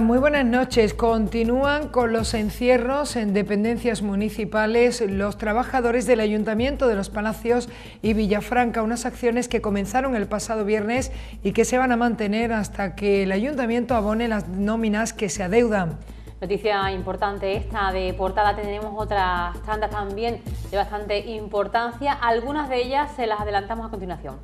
muy buenas noches. Continúan con los encierros en dependencias municipales los trabajadores del Ayuntamiento de los Palacios y Villafranca, unas acciones que comenzaron el pasado viernes y que se van a mantener hasta que el Ayuntamiento abone las nóminas que se adeudan. Noticia importante esta de portada, tenemos otras tantas también de bastante importancia, algunas de ellas se las adelantamos a continuación.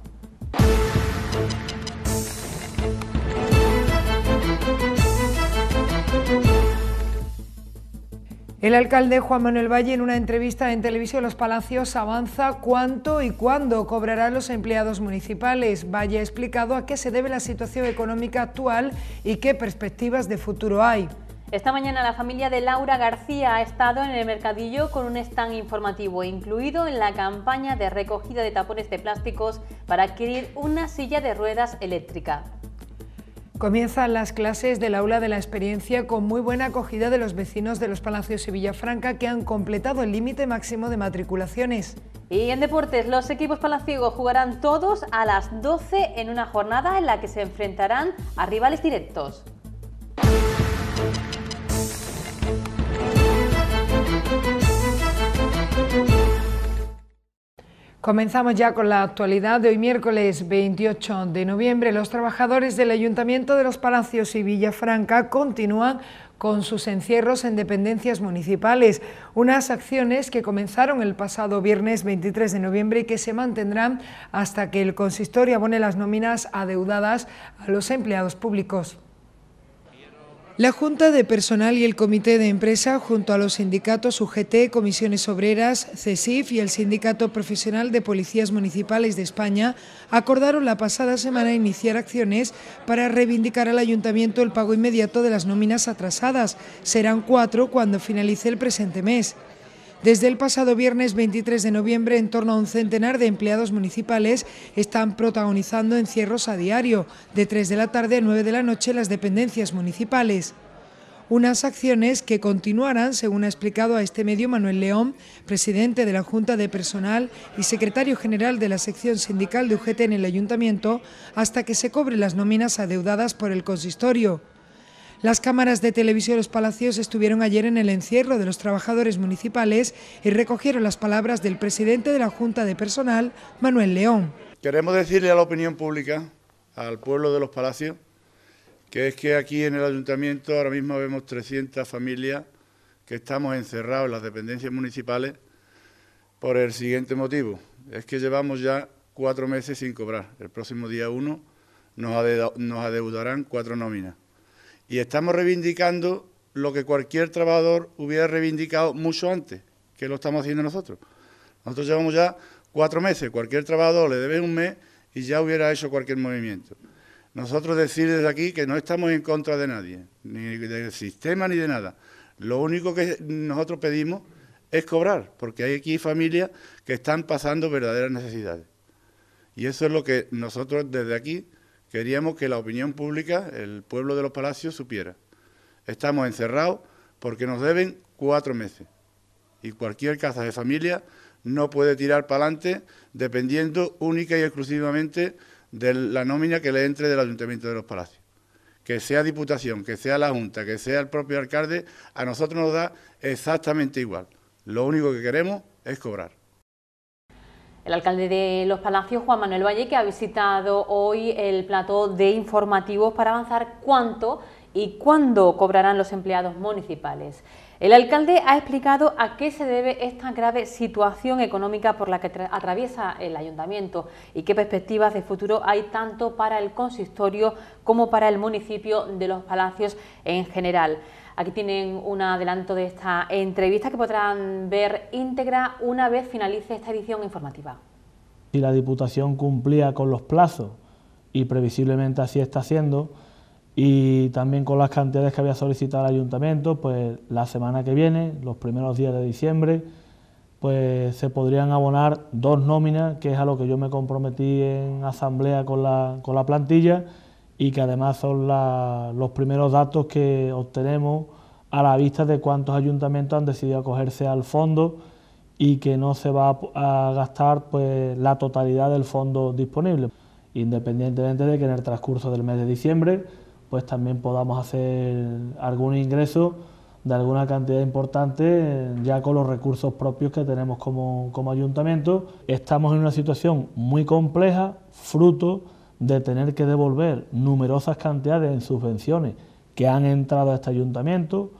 El alcalde Juan Manuel Valle en una entrevista en Televisión Los Palacios avanza cuánto y cuándo cobrarán los empleados municipales. Valle ha explicado a qué se debe la situación económica actual y qué perspectivas de futuro hay. Esta mañana la familia de Laura García ha estado en el mercadillo con un stand informativo incluido en la campaña de recogida de tapones de plásticos para adquirir una silla de ruedas eléctrica. Comienzan las clases del aula de la experiencia con muy buena acogida de los vecinos de los Palacios y Villafranca que han completado el límite máximo de matriculaciones. Y en deportes, los equipos palaciegos jugarán todos a las 12 en una jornada en la que se enfrentarán a rivales directos. Comenzamos ya con la actualidad de hoy miércoles 28 de noviembre. Los trabajadores del Ayuntamiento de los Palacios y Villafranca continúan con sus encierros en dependencias municipales, unas acciones que comenzaron el pasado viernes 23 de noviembre y que se mantendrán hasta que el consistorio abone las nóminas adeudadas a los empleados públicos. La Junta de Personal y el Comité de Empresa, junto a los sindicatos UGT, Comisiones Obreras, CESIF y el Sindicato Profesional de Policías Municipales de España, acordaron la pasada semana iniciar acciones para reivindicar al Ayuntamiento el pago inmediato de las nóminas atrasadas. Serán cuatro cuando finalice el presente mes. Desde el pasado viernes 23 de noviembre, en torno a un centenar de empleados municipales están protagonizando encierros a diario, de 3 de la tarde a 9 de la noche, las dependencias municipales. Unas acciones que continuarán, según ha explicado a este medio Manuel León, presidente de la Junta de Personal y secretario general de la sección sindical de UGT en el Ayuntamiento, hasta que se cobren las nóminas adeudadas por el consistorio. Las cámaras de televisión de los palacios estuvieron ayer en el encierro de los trabajadores municipales y recogieron las palabras del presidente de la Junta de Personal, Manuel León. Queremos decirle a la opinión pública, al pueblo de los palacios, que es que aquí en el ayuntamiento ahora mismo vemos 300 familias que estamos encerrados en las dependencias municipales por el siguiente motivo. Es que llevamos ya cuatro meses sin cobrar. El próximo día uno nos, adeudarán cuatro nóminas. Y estamos reivindicando lo que cualquier trabajador hubiera reivindicado mucho antes, que lo estamos haciendo nosotros. Nosotros llevamos ya cuatro meses, cualquier trabajador le debe un mes y ya hubiera hecho cualquier movimiento. Nosotros decir desde aquí que no estamos en contra de nadie, ni del sistema ni de nada. Lo único que nosotros pedimos es cobrar, porque hay aquí familias que están pasando verdaderas necesidades. Y eso es lo que nosotros desde aquí Queríamos que la opinión pública, el pueblo de los palacios, supiera. Estamos encerrados porque nos deben cuatro meses. Y cualquier casa de familia no puede tirar para adelante dependiendo única y exclusivamente de la nómina que le entre del Ayuntamiento de los Palacios. Que sea Diputación, que sea la Junta, que sea el propio alcalde, a nosotros nos da exactamente igual. Lo único que queremos es cobrar. El alcalde de Los Palacios, Juan Manuel Valle, que ha visitado hoy el plató de informativos para avanzar cuánto y cuándo cobrarán los empleados municipales. El alcalde ha explicado a qué se debe esta grave situación económica por la que atraviesa el ayuntamiento y qué perspectivas de futuro hay tanto para el consistorio como para el municipio de Los Palacios en general. Aquí tienen un adelanto de esta entrevista que podrán ver íntegra una vez finalice esta edición informativa si la Diputación cumplía con los plazos y previsiblemente así está haciendo, y también con las cantidades que había solicitado el ayuntamiento, pues la semana que viene, los primeros días de diciembre, pues se podrían abonar dos nóminas, que es a lo que yo me comprometí en asamblea con la, plantilla y que además son los primeros datos que obtenemos a la vista de cuántos ayuntamientos han decidido acogerse al fondo y que no se va a gastar pues, la totalidad del fondo disponible, independientemente de que en el transcurso del mes de diciembre pues también podamos hacer algún ingreso de alguna cantidad importante ya con los recursos propios que tenemos como, como ayuntamiento. Estamos en una situación muy compleja, fruto de tener que devolver numerosas cantidades en subvenciones que han entrado a este ayuntamiento.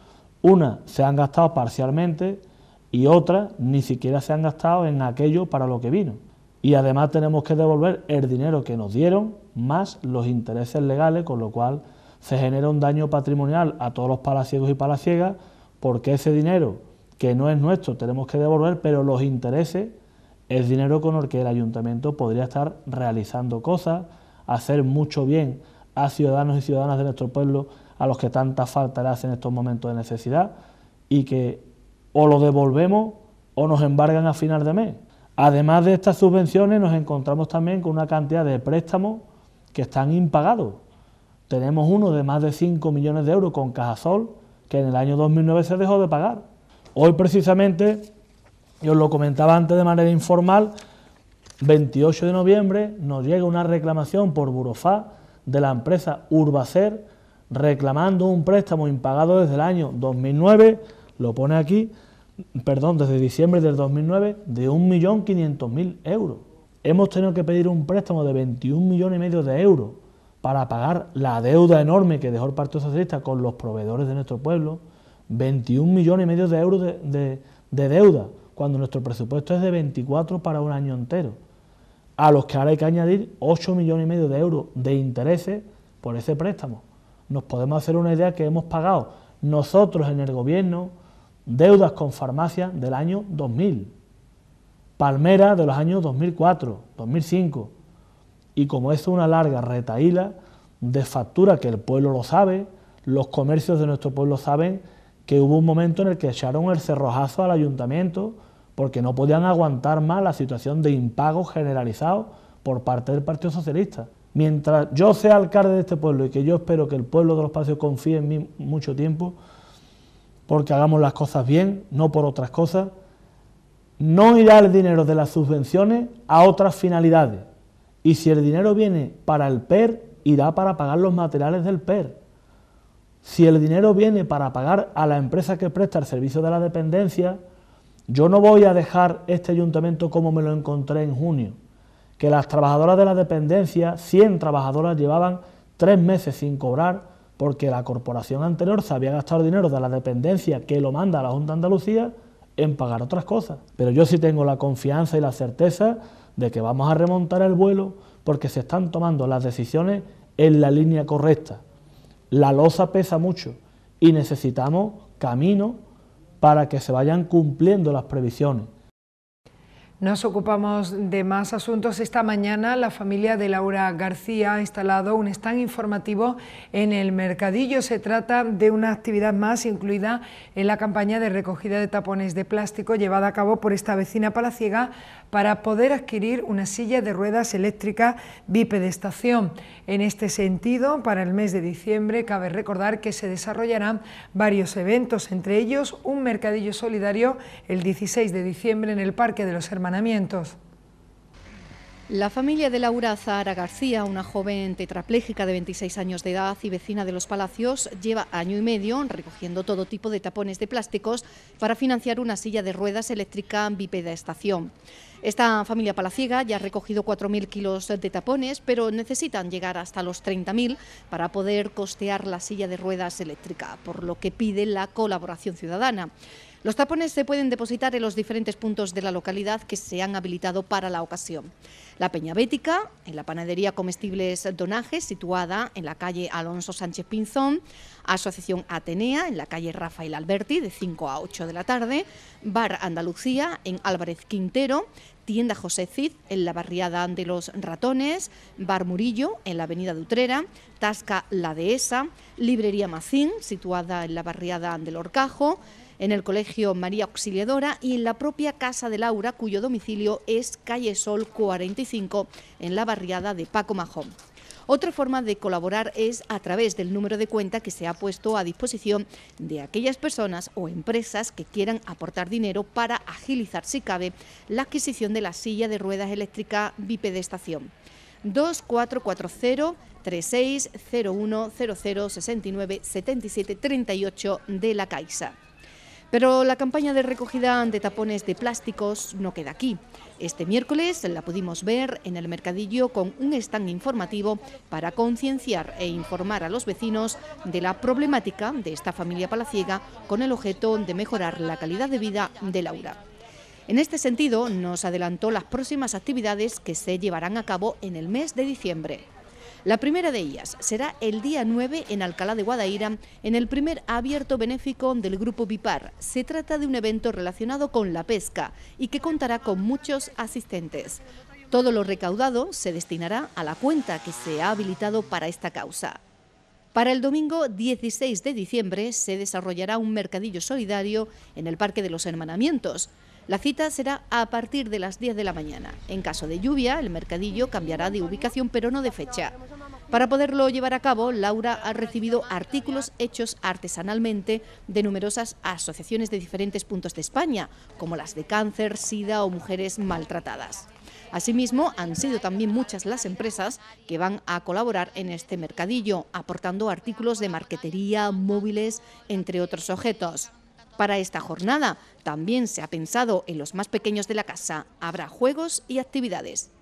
Una se han gastado parcialmente, y otras ni siquiera se han gastado en aquello para lo que vino. Y además tenemos que devolver el dinero que nos dieron más los intereses legales, con lo cual se genera un daño patrimonial a todos los palaciegos y palaciegas, porque ese dinero que no es nuestro tenemos que devolver, pero los intereses es dinero con el que el ayuntamiento podría estar realizando cosas, hacer mucho bien a ciudadanos y ciudadanas de nuestro pueblo a los que tanta falta le hacen en estos momentos de necesidad y que o lo devolvemos o nos embargan a final de mes. Además de estas subvenciones nos encontramos también con una cantidad de préstamos que están impagados. Tenemos uno de más de 5 millones de euros con Cajasol que en el año 2009 se dejó de pagar. Hoy precisamente, yo os lo comentaba antes de manera informal, 28 de noviembre nos llega una reclamación por burofá... de la empresa Urbacer reclamando un préstamo impagado desde el año 2009 lo pone aquí, perdón, desde diciembre del 2009, de 1.500.000 euros. Hemos tenido que pedir un préstamo de 21 millones y medio de euros para pagar la deuda enorme que dejó el Partido Socialista con los proveedores de nuestro pueblo, 21 millones y medio de euros de, deuda, cuando nuestro presupuesto es de 24 para un año entero, a los que ahora hay que añadir 8 millones y medio de euros de intereses por ese préstamo. Nos podemos hacer una idea que hemos pagado nosotros en el gobierno, deudas con farmacia del año 2000, Palmera de los años 2004, 2005, y como es una larga retaíla de factura que el pueblo lo sabe, los comercios de nuestro pueblo saben que hubo un momento en el que echaron el cerrojazo al ayuntamiento porque no podían aguantar más la situación de impago generalizado por parte del Partido Socialista. Mientras yo sea alcalde de este pueblo y que yo espero que el pueblo de los espacios confíe en mí mucho tiempo, porque hagamos las cosas bien, no por otras cosas, no irá el dinero de las subvenciones a otras finalidades. Y si el dinero viene para el PER, irá para pagar los materiales del PER. Si el dinero viene para pagar a la empresa que presta el servicio de la dependencia, yo no voy a dejar este ayuntamiento como me lo encontré en junio, que las trabajadoras de la dependencia, 100 trabajadoras, llevaban tres meses sin cobrar porque la corporación anterior se había gastado dinero de la dependencia que lo manda a la Junta de Andalucía en pagar otras cosas. Pero yo sí tengo la confianza y la certeza de que vamos a remontar el vuelo porque se están tomando las decisiones en la línea correcta. La losa pesa mucho y necesitamos camino para que se vayan cumpliendo las previsiones. Nos ocupamos de más asuntos. Esta mañana la familia de Laura García ha instalado un stand informativo en el Mercadillo. Se trata de una actividad más incluida en la campaña de recogida de tapones de plástico llevada a cabo por esta vecina palaciega para poder adquirir una silla de ruedas eléctrica bipedestación. En este sentido, para el mes de diciembre cabe recordar que se desarrollarán varios eventos, entre ellos un mercadillo solidario el 16 de diciembre en el Parque de los Hermanos la familia de Laura Zahara García, una joven tetraplégica de 26 años de edad y vecina de Los Palacios, lleva año y medio recogiendo todo tipo de tapones de plásticos para financiar una silla de ruedas eléctrica bípeda estación. Esta familia palaciega ya ha recogido 4.000 kilos de tapones, pero necesitan llegar hasta los 30.000 para poder costear la silla de ruedas eléctrica, por lo que pide la colaboración ciudadana. Los tapones se pueden depositar en los diferentes puntos de la localidad que se han habilitado para la ocasión. La Peña Bética, en la panadería Comestibles Donaje, situada en la calle Alonso Sánchez Pinzón, Asociación Atenea, en la calle Rafael Alberti, de 5 a 8 de la tarde, Bar Andalucía, en Álvarez Quintero, Tienda José Cid en la barriada de los Ratones, Bar Murillo en la avenida de Utrera, Tasca La Dehesa, Librería Macín situada en la barriada del Orcajo, en el Colegio María Auxiliadora y en la propia Casa de Laura, cuyo domicilio es Calle Sol 45, en la barriada de Paco Majón. Otra forma de colaborar es a través del número de cuenta que se ha puesto a disposición de aquellas personas o empresas que quieran aportar dinero para agilizar, si cabe, la adquisición de la silla de ruedas eléctrica bipedestación. 2440 de la Caixa. Pero la campaña de recogida de tapones de plásticos no queda aquí. Este miércoles la pudimos ver en el mercadillo con un stand informativo para concienciar e informar a los vecinos de la problemática de esta familia palaciega con el objeto de mejorar la calidad de vida de Laura. En este sentido, nos adelantó las próximas actividades que se llevarán a cabo en el mes de diciembre. La primera de ellas será el día 9 en Alcalá de Guadaira, en el primer abierto benéfico del Grupo Bipar. Se trata de un evento relacionado con la pesca y que contará con muchos asistentes. Todo lo recaudado se destinará a la cuenta que se ha habilitado para esta causa. Para el domingo 16 de diciembre se desarrollará un mercadillo solidario en el Parque de los Hermanamientos. La cita será a partir de las 10 de la mañana. En caso de lluvia, el mercadillo cambiará de ubicación, pero no de fecha. Para poderlo llevar a cabo, Laura ha recibido artículos hechos artesanalmente de numerosas asociaciones de diferentes puntos de España, como las de cáncer, sida o mujeres maltratadas. Asimismo, han sido también muchas las empresas que van a colaborar en este mercadillo, aportando artículos de marquetería, móviles, entre otros objetos. Para esta jornada también se ha pensado en los más pequeños de la casa. Habrá juegos y actividades.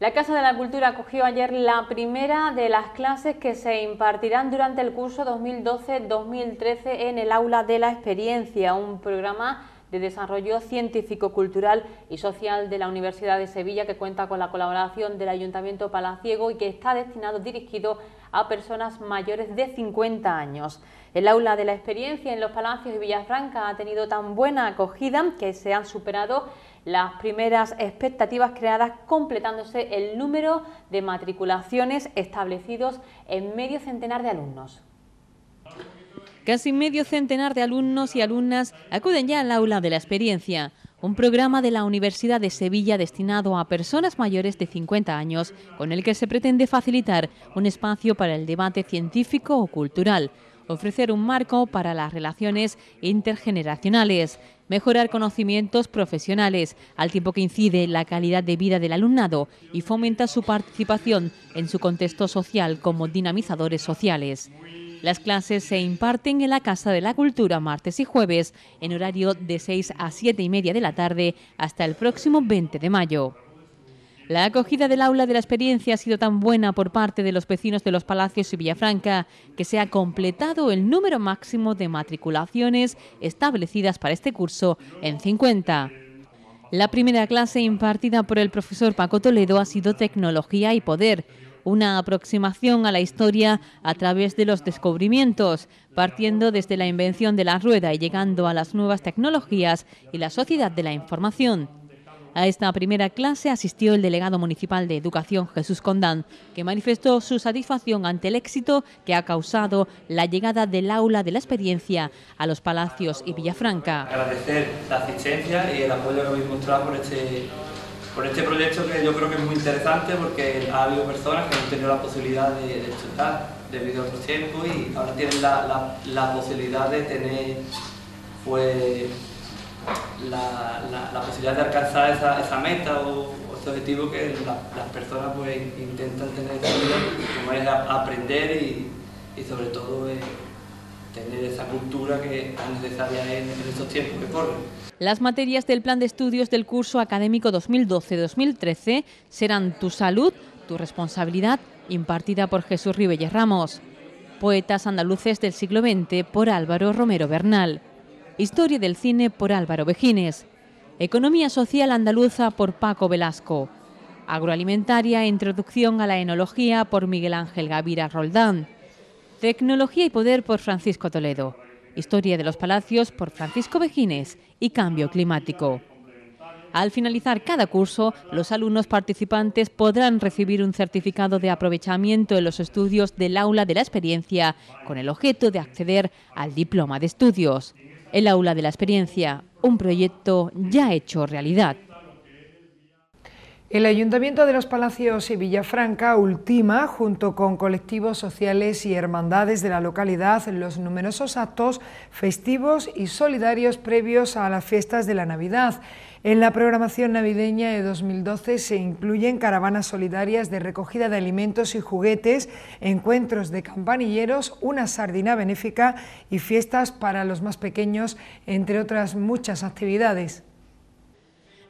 La Casa de la Cultura acogió ayer la primera de las clases que se impartirán durante el curso 2012-2013 en el Aula de la Experiencia, un programa de Desarrollo Científico, Cultural y Social de la Universidad de Sevilla, que cuenta con la colaboración del Ayuntamiento Palaciego y que está destinado, dirigido a personas mayores de 50 años. El aula de la experiencia en los Palacios de Villafranca ha tenido tan buena acogida que se han superado las primeras expectativas creadas completándose el número de matriculaciones establecidos en medio centenar de alumnos. Casi medio centenar de alumnos y alumnas acuden ya al aula de la experiencia, un programa de la Universidad de Sevilla destinado a personas mayores de 50 años, con el que se pretende facilitar un espacio para el debate científico o cultural, ofrecer un marco para las relaciones intergeneracionales, mejorar conocimientos profesionales, al tiempo que incide en la calidad de vida del alumnado y fomenta su participación en su contexto social como dinamizadores sociales. Las clases se imparten en la Casa de la Cultura martes y jueves en horario de 6 a 7 y media de la tarde hasta el próximo 20 de mayo. La acogida del aula de la experiencia ha sido tan buena por parte de los vecinos de los Palacios y Villafranca que se ha completado el número máximo de matriculaciones establecidas para este curso en 50. La primera clase impartida por el profesor Paco Toledo ha sido Tecnología y Poder, una aproximación a la historia a través de los descubrimientos, partiendo desde la invención de la rueda y llegando a las nuevas tecnologías y la sociedad de la información. A esta primera clase asistió el delegado municipal de Educación Jesús Condán, que manifestó su satisfacción ante el éxito que ha causado la llegada del aula de la experiencia a los Palacios y Villafranca. Agradecer la asistencia y el apoyo que por este este proyecto que yo creo que es muy interesante porque ha habido personas que han tenido la posibilidad de, de estudiar debido a otros tiempos y ahora tienen la, la, posibilidad de tener pues la, posibilidad de alcanzar esa, meta o, ese objetivo que las personas pues intentan tener en su este vida como es aprender y, sobre todo eh, tener esa cultura que en, estos tiempos que Las materias del plan de estudios del curso académico 2012-2013 serán Tu salud, tu responsabilidad, impartida por Jesús Ribelles Ramos. Poetas andaluces del siglo XX por Álvaro Romero Bernal. Historia del cine por Álvaro Vegines... Economía social andaluza por Paco Velasco. Agroalimentaria e introducción a la enología por Miguel Ángel Gavira Roldán. Tecnología y Poder por Francisco Toledo, Historia de los Palacios por Francisco Bejines y Cambio Climático. Al finalizar cada curso, los alumnos participantes podrán recibir un certificado de aprovechamiento en los estudios del aula de la experiencia con el objeto de acceder al diploma de estudios. El aula de la experiencia, un proyecto ya hecho realidad. El Ayuntamiento de los Palacios y Villafranca ultima, junto con colectivos sociales y hermandades de la localidad, los numerosos actos festivos y solidarios previos a las fiestas de la Navidad. En la programación navideña de 2012 se incluyen caravanas solidarias de recogida de alimentos y juguetes, encuentros de campanilleros, una sardina benéfica y fiestas para los más pequeños, entre otras muchas actividades.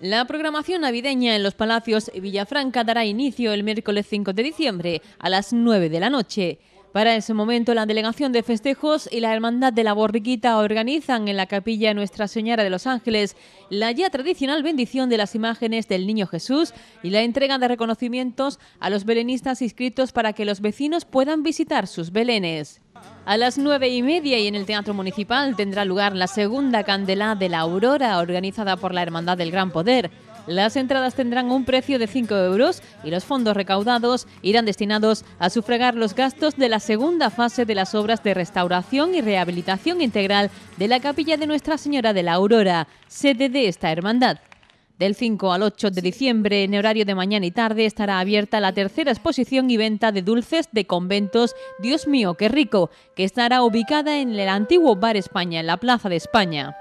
La programación navideña en los Palacios Villafranca dará inicio el miércoles 5 de diciembre a las 9 de la noche. Para ese momento, la Delegación de Festejos y la Hermandad de la Borriquita organizan en la capilla Nuestra Señora de los Ángeles la ya tradicional bendición de las imágenes del Niño Jesús y la entrega de reconocimientos a los belenistas inscritos para que los vecinos puedan visitar sus belenes. A las nueve y media y en el Teatro Municipal tendrá lugar la segunda candela de la Aurora, organizada por la Hermandad del Gran Poder. Las entradas tendrán un precio de cinco euros y los fondos recaudados irán destinados a sufragar los gastos de la segunda fase de las obras de restauración y rehabilitación integral de la capilla de Nuestra Señora de la Aurora, sede de esta hermandad. Del 5 al 8 de diciembre, en horario de mañana y tarde, estará abierta la tercera exposición y venta de dulces de conventos Dios mío, qué rico, que estará ubicada en el antiguo Bar España, en la Plaza de España.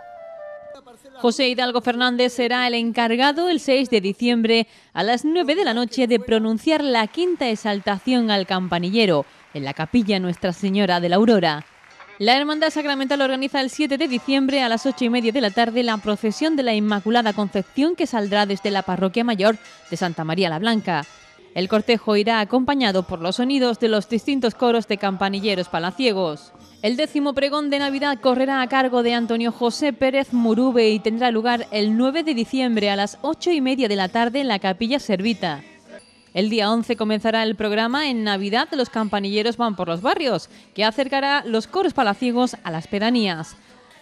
José Hidalgo Fernández será el encargado el 6 de diciembre a las 9 de la noche de pronunciar la quinta exaltación al campanillero en la capilla Nuestra Señora de la Aurora. La Hermandad Sacramental organiza el 7 de diciembre a las 8 y media de la tarde la procesión de la Inmaculada Concepción que saldrá desde la Parroquia Mayor de Santa María la Blanca. El cortejo irá acompañado por los sonidos de los distintos coros de campanilleros palaciegos. El décimo pregón de Navidad correrá a cargo de Antonio José Pérez Murube y tendrá lugar el 9 de diciembre a las 8 y media de la tarde en la Capilla Servita. El día 11 comenzará el programa En Navidad los campanilleros van por los barrios, que acercará los coros palaciegos a las pedanías.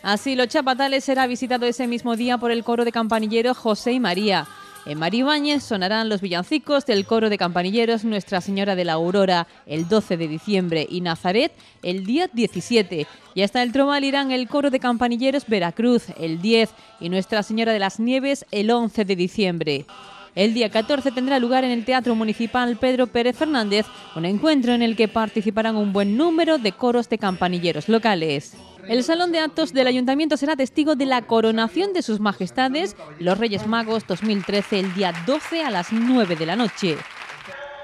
Así, los chapatales será visitado ese mismo día por el coro de campanilleros José y María. En Maribáñez sonarán los villancicos del coro de campanilleros Nuestra Señora de la Aurora el 12 de diciembre y Nazaret el día 17. Y hasta el Tromal irán el coro de campanilleros Veracruz el 10 y Nuestra Señora de las Nieves el 11 de diciembre. El día 14 tendrá lugar en el Teatro Municipal Pedro Pérez Fernández un encuentro en el que participarán un buen número de coros de campanilleros locales. El Salón de Actos del Ayuntamiento será testigo de la coronación de sus majestades, los Reyes Magos 2013, el día 12 a las 9 de la noche.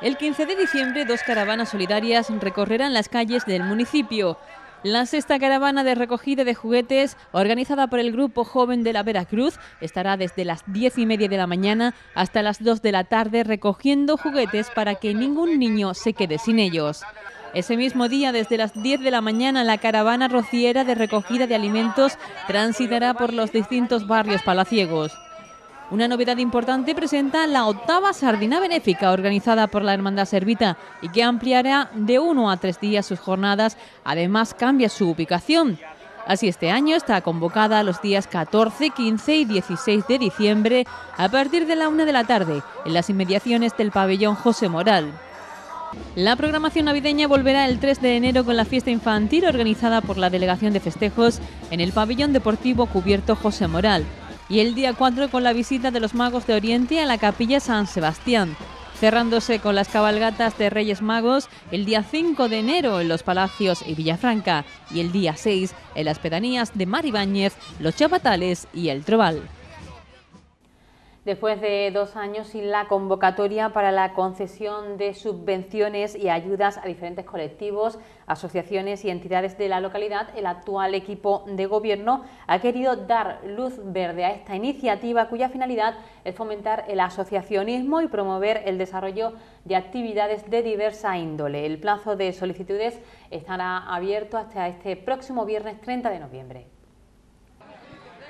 El 15 de diciembre, dos caravanas solidarias recorrerán las calles del municipio. La sexta caravana de recogida de juguetes, organizada por el Grupo Joven de la Veracruz, estará desde las diez y media de la mañana hasta las 2 de la tarde recogiendo juguetes para que ningún niño se quede sin ellos. Ese mismo día, desde las 10 de la mañana, la caravana rociera de recogida de alimentos transitará por los distintos barrios palaciegos. Una novedad importante presenta la octava sardina benéfica organizada por la Hermandad Servita y que ampliará de uno a tres días sus jornadas. Además, cambia su ubicación. Así este año está convocada los días 14, 15 y 16 de diciembre a partir de la una de la tarde en las inmediaciones del pabellón José Moral. La programación navideña volverá el 3 de enero con la fiesta infantil organizada por la Delegación de Festejos en el pabellón deportivo cubierto José Moral y el día 4 con la visita de los magos de Oriente a la capilla San Sebastián cerrándose con las cabalgatas de Reyes Magos el día 5 de enero en los Palacios y Villafranca y el día 6 en las pedanías de Maribáñez, Los Chapatales y El Trobal después de dos años sin la convocatoria para la concesión de subvenciones y ayudas a diferentes colectivos, asociaciones y entidades de la localidad, el actual equipo de gobierno ha querido dar luz verde a esta iniciativa cuya finalidad es fomentar el asociacionismo y promover el desarrollo de actividades de diversa índole. El plazo de solicitudes estará abierto hasta este próximo viernes 30 de noviembre.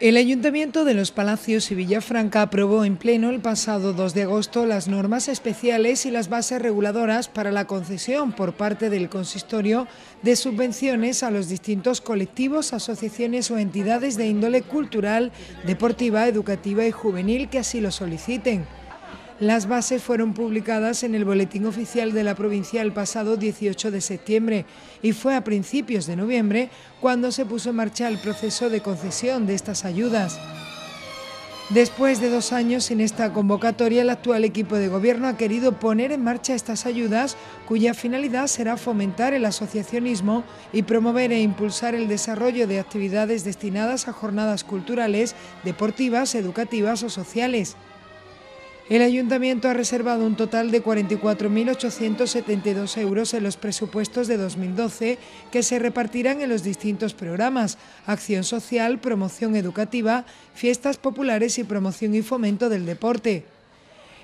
El Ayuntamiento de Los Palacios y Villafranca aprobó en pleno el pasado 2 de agosto las normas especiales y las bases reguladoras para la concesión por parte del consistorio de subvenciones a los distintos colectivos, asociaciones o entidades de índole cultural, deportiva, educativa y juvenil que así lo soliciten. Las bases fueron publicadas en el Boletín Oficial de la provincia el pasado 18 de septiembre y fue a principios de noviembre cuando se puso en marcha el proceso de concesión de estas ayudas. Después de dos años sin esta convocatoria, el actual equipo de gobierno ha querido poner en marcha estas ayudas, cuya finalidad será fomentar el asociacionismo y promover e impulsar el desarrollo de actividades destinadas a jornadas culturales, deportivas, educativas o sociales. El ayuntamiento ha reservado un total de 44.872 euros en los presupuestos de 2012 que se repartirán en los distintos programas, acción social, promoción educativa, fiestas populares y promoción y fomento del deporte.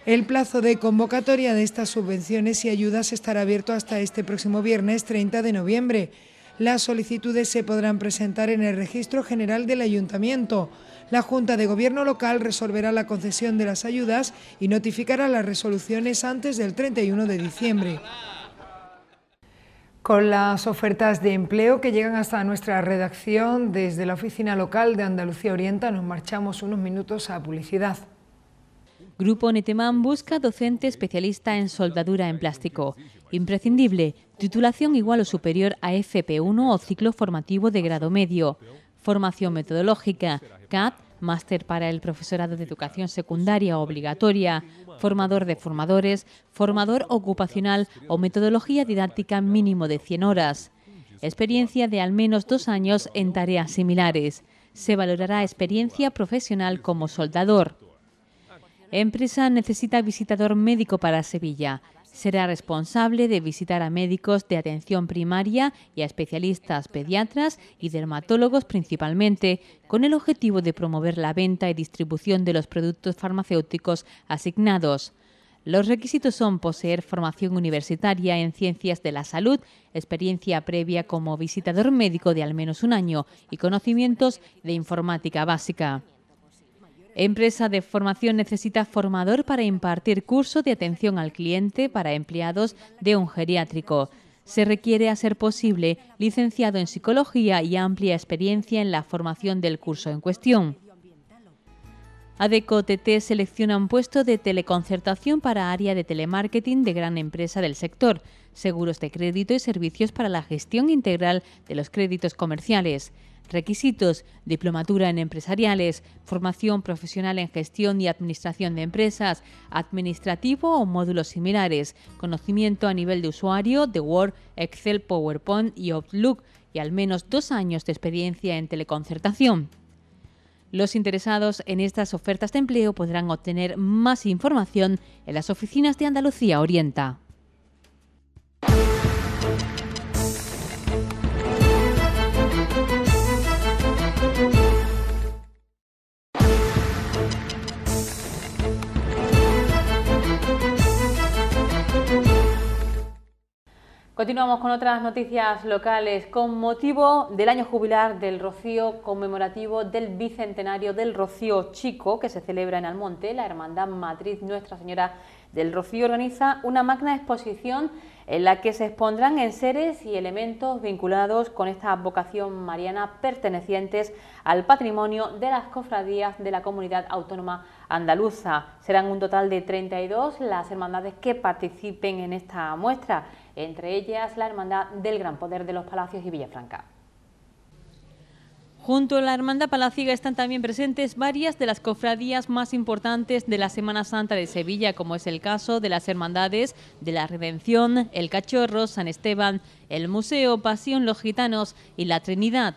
El plazo de convocatoria de estas subvenciones y ayudas estará abierto hasta este próximo viernes 30 de noviembre. Las solicitudes se podrán presentar en el Registro General del Ayuntamiento. La Junta de Gobierno Local resolverá la concesión de las ayudas y notificará las resoluciones antes del 31 de diciembre. Con las ofertas de empleo que llegan hasta nuestra redacción desde la oficina local de Andalucía Orienta, nos marchamos unos minutos a publicidad. Grupo Netemán busca docente especialista en soldadura en plástico. Imprescindible titulación igual o superior a FP1 o ciclo formativo de grado medio, formación metodológica, CAT, máster para el profesorado de educación secundaria obligatoria, formador de formadores, formador ocupacional o metodología didáctica mínimo de 100 horas. Experiencia de al menos dos años en tareas similares. Se valorará experiencia profesional como soldador. Empresa necesita visitador médico para Sevilla será responsable de visitar a médicos de atención primaria y a especialistas pediatras y dermatólogos principalmente, con el objetivo de promover la venta y distribución de los productos farmacéuticos asignados. Los requisitos son poseer formación universitaria en ciencias de la salud, experiencia previa como visitador médico de al menos un año y conocimientos de informática básica. Empresa de formación necesita formador para impartir curso de atención al cliente para empleados de un geriátrico. Se requiere, a ser posible, licenciado en psicología y amplia experiencia en la formación del curso en cuestión. ADECO TT selecciona un puesto de teleconcertación para área de telemarketing de gran empresa del sector, seguros de crédito y servicios para la gestión integral de los créditos comerciales. Requisitos, diplomatura en empresariales, formación profesional en gestión y administración de empresas, administrativo o módulos similares, conocimiento a nivel de usuario de Word, Excel, PowerPoint y Outlook y al menos dos años de experiencia en teleconcertación. Los interesados en estas ofertas de empleo podrán obtener más información en las oficinas de Andalucía Orienta. Continuamos con otras noticias locales. Con motivo del año jubilar del Rocío conmemorativo del bicentenario del Rocío Chico, que se celebra en Almonte, la Hermandad Matriz Nuestra Señora del Rocío organiza una magna exposición en la que se expondrán enseres y elementos vinculados con esta vocación mariana pertenecientes al patrimonio de las cofradías de la comunidad autónoma andaluza. Serán un total de 32 las hermandades que participen en esta muestra entre ellas la Hermandad del Gran Poder de los Palacios y Villafranca. Junto a la Hermandad Palaciga están también presentes varias de las cofradías más importantes de la Semana Santa de Sevilla, como es el caso de las Hermandades de la Redención, el Cachorro, San Esteban, el Museo Pasión Los Gitanos y la Trinidad.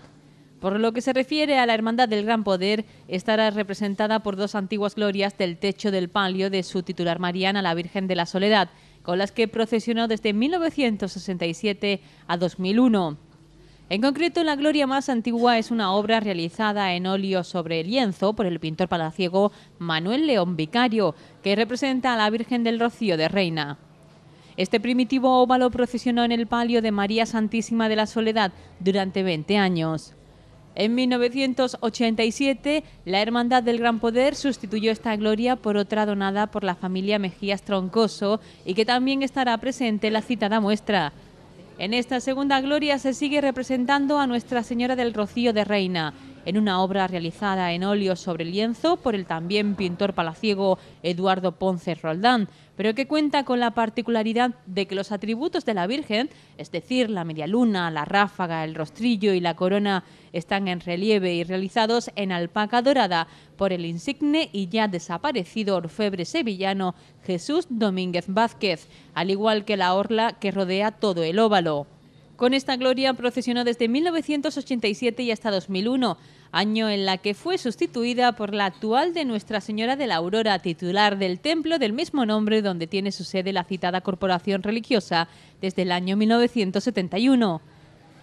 Por lo que se refiere a la Hermandad del Gran Poder, estará representada por dos antiguas glorias del techo del palio de su titular Mariana, la Virgen de la Soledad, con las que procesionó desde 1967 a 2001. En concreto, la gloria más antigua es una obra realizada en óleo sobre lienzo por el pintor palaciego Manuel León Vicario, que representa a la Virgen del Rocío de Reina. Este primitivo óvalo procesionó en el palio de María Santísima de la Soledad durante 20 años. En 1987, la Hermandad del Gran Poder sustituyó esta gloria por otra donada por la familia Mejías Troncoso y que también estará presente la citada muestra. En esta segunda gloria se sigue representando a Nuestra Señora del Rocío de Reina en una obra realizada en óleo sobre lienzo por el también pintor palaciego Eduardo Ponce Roldán, pero que cuenta con la particularidad de que los atributos de la Virgen, es decir, la media luna, la ráfaga, el rostrillo y la corona, están en relieve y realizados en alpaca dorada por el insigne y ya desaparecido orfebre sevillano Jesús Domínguez Vázquez, al igual que la orla que rodea todo el óvalo. Con esta gloria procesionó desde 1987 y hasta 2001, año en la que fue sustituida por la actual de Nuestra Señora de la Aurora, titular del templo del mismo nombre donde tiene su sede la citada corporación religiosa desde el año 1971.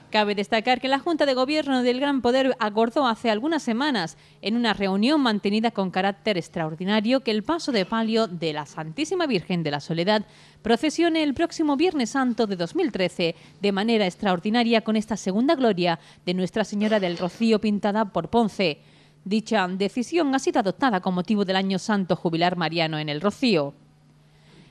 Cabe destacar que la Junta de Gobierno del Gran Poder acordó hace algunas semanas, en una reunión mantenida con carácter extraordinario, que el paso de palio de la Santísima Virgen de la Soledad procesione el próximo Viernes Santo de 2013 de manera extraordinaria con esta segunda gloria de Nuestra Señora del Rocío pintada por Ponce. Dicha decisión ha sido adoptada con motivo del Año Santo Jubilar Mariano en el Rocío.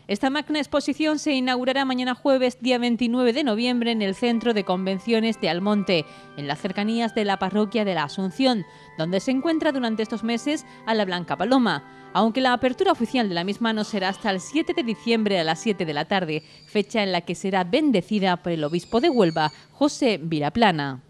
Esta magna exposición se inaugurará mañana jueves, día 29 de noviembre, en el Centro de Convenciones de Almonte, en las cercanías de la parroquia de la Asunción, donde se encuentra durante estos meses a la Blanca Paloma, aunque la apertura oficial de la misma no será hasta el 7 de diciembre a las 7 de la tarde, fecha en la que será bendecida por el obispo de Huelva, José Viraplana.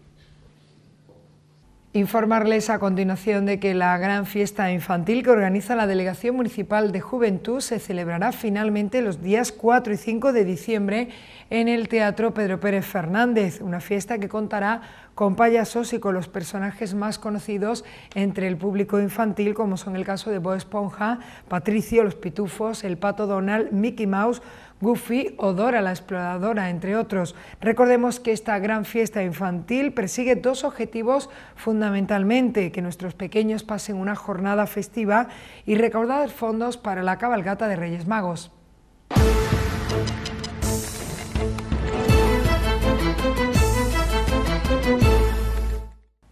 Informarles a continuación de que la gran fiesta infantil que organiza la Delegación Municipal de Juventud se celebrará finalmente los días 4 y 5 de diciembre en el Teatro Pedro Pérez Fernández, una fiesta que contará con payasos y con los personajes más conocidos entre el público infantil, como son el caso de Bo Esponja, Patricio, Los Pitufos, el Pato Donald, Mickey Mouse, Goofy Odora la Exploradora, entre otros. Recordemos que esta gran fiesta infantil persigue dos objetivos fundamentalmente, que nuestros pequeños pasen una jornada festiva y recaudar fondos para la cabalgata de Reyes Magos.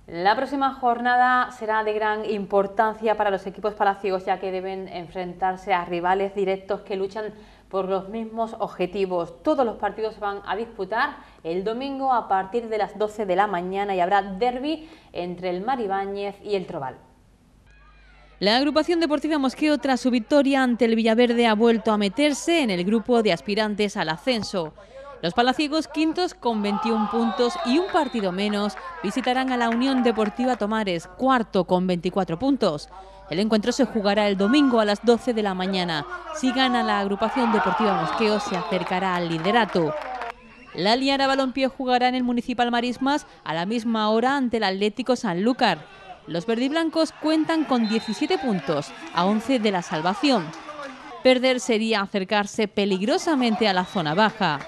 La próxima jornada será de gran importancia para los equipos palaciegos ya que deben enfrentarse a rivales directos que luchan por los mismos objetivos. Todos los partidos se van a disputar el domingo a partir de las 12 de la mañana y habrá derby entre el Maribáñez y el Trobal. La agrupación deportiva Mosqueo, tras su victoria ante el Villaverde, ha vuelto a meterse en el grupo de aspirantes al ascenso. Los palaciegos, quintos con 21 puntos y un partido menos, visitarán a la Unión Deportiva Tomares, cuarto con 24 puntos. El encuentro se jugará el domingo a las 12 de la mañana. Si gana la agrupación deportiva Mosqueo, se acercará al liderato. La Liana Balompié jugará en el Municipal Marismas a la misma hora ante el Atlético Sanlúcar. Los verdiblancos cuentan con 17 puntos, a 11 de la salvación. Perder sería acercarse peligrosamente a la zona baja.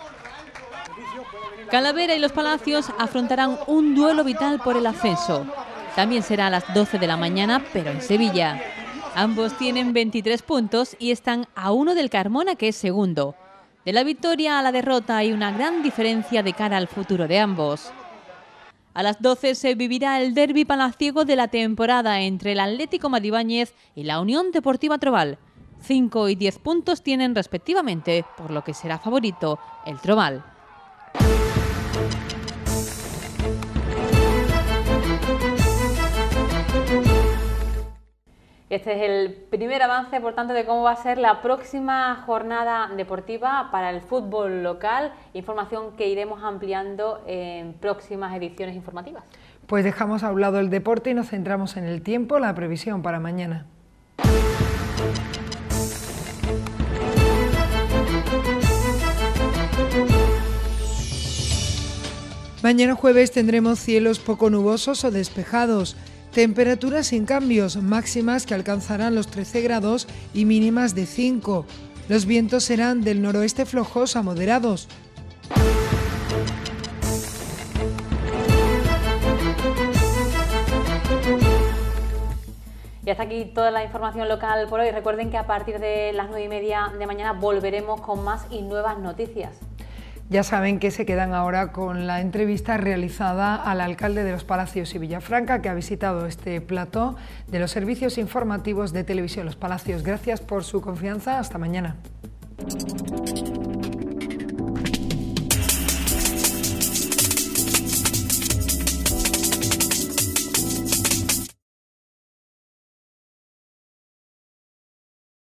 Calavera y los Palacios afrontarán un duelo vital por el ascenso. También será a las 12 de la mañana, pero en Sevilla. Ambos tienen 23 puntos y están a uno del Carmona, que es segundo. De la victoria a la derrota hay una gran diferencia de cara al futuro de ambos. A las 12 se vivirá el derby palaciego de la temporada entre el Atlético Madibáñez y la Unión Deportiva Trobal. 5 y 10 puntos tienen respectivamente, por lo que será favorito el Trobal. Este es el primer avance, por tanto, de cómo va a ser la próxima jornada deportiva para el fútbol local, información que iremos ampliando en próximas ediciones informativas. Pues dejamos a un lado el deporte y nos centramos en el tiempo, la previsión para mañana. Mañana jueves tendremos cielos poco nubosos o despejados. Temperaturas sin cambios, máximas que alcanzarán los 13 grados y mínimas de 5. Los vientos serán del noroeste flojos a moderados. Y hasta aquí toda la información local por hoy. Recuerden que a partir de las 9 y media de mañana volveremos con más y nuevas noticias. Ya saben que se quedan ahora con la entrevista realizada al alcalde de Los Palacios y Villafranca, que ha visitado este plató de los servicios informativos de Televisión Los Palacios. Gracias por su confianza. Hasta mañana.